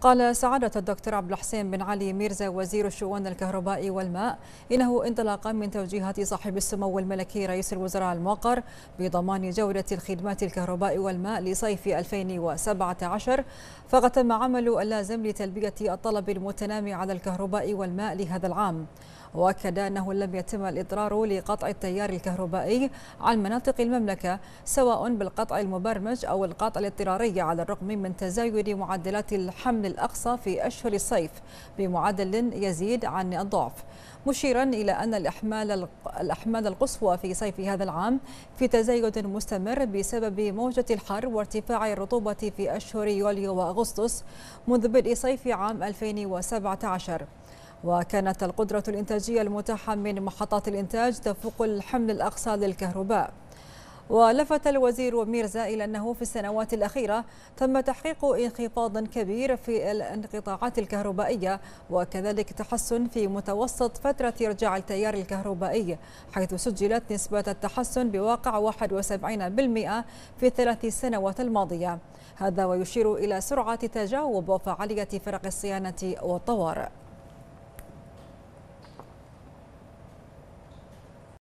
قال سعادة الدكتور عبد الحسين بن علي ميرزا وزير الشؤون الكهرباء والماء إنه انطلاقا من توجيهات صاحب السمو الملكي رئيس الوزراء الموقر بضمان جودة الخدمات الكهرباء والماء لصيف 2017 فقد تم عمل اللازم لتلبية الطلب المتنامي على الكهرباء والماء لهذا العام واكد انه لم يتم الاضرار لقطع التيار الكهربائي عن مناطق المملكه سواء بالقطع المبرمج او القطع الاضطراري على الرغم من تزايد معدلات الحمل الاقصى في اشهر الصيف بمعدل يزيد عن الضعف مشيرا الى ان الاحمال الاحمال القصوى في صيف هذا العام في تزايد مستمر بسبب موجه الحر وارتفاع الرطوبه في اشهر يوليو واغسطس منذ بدء صيف عام 2017 وكانت القدرة الإنتاجية المتاحة من محطات الإنتاج تفوق الحمل الأقصى للكهرباء ولفت الوزير ميرزا إلى أنه في السنوات الأخيرة تم تحقيق انخفاض كبير في الانقطاعات الكهربائية وكذلك تحسن في متوسط فترة إرجاع التيار الكهربائي حيث سجلت نسبة التحسن بواقع 71% في الثلاث سنوات الماضية هذا ويشير إلى سرعة تجاوب وفعالية فرق الصيانة والطوارئ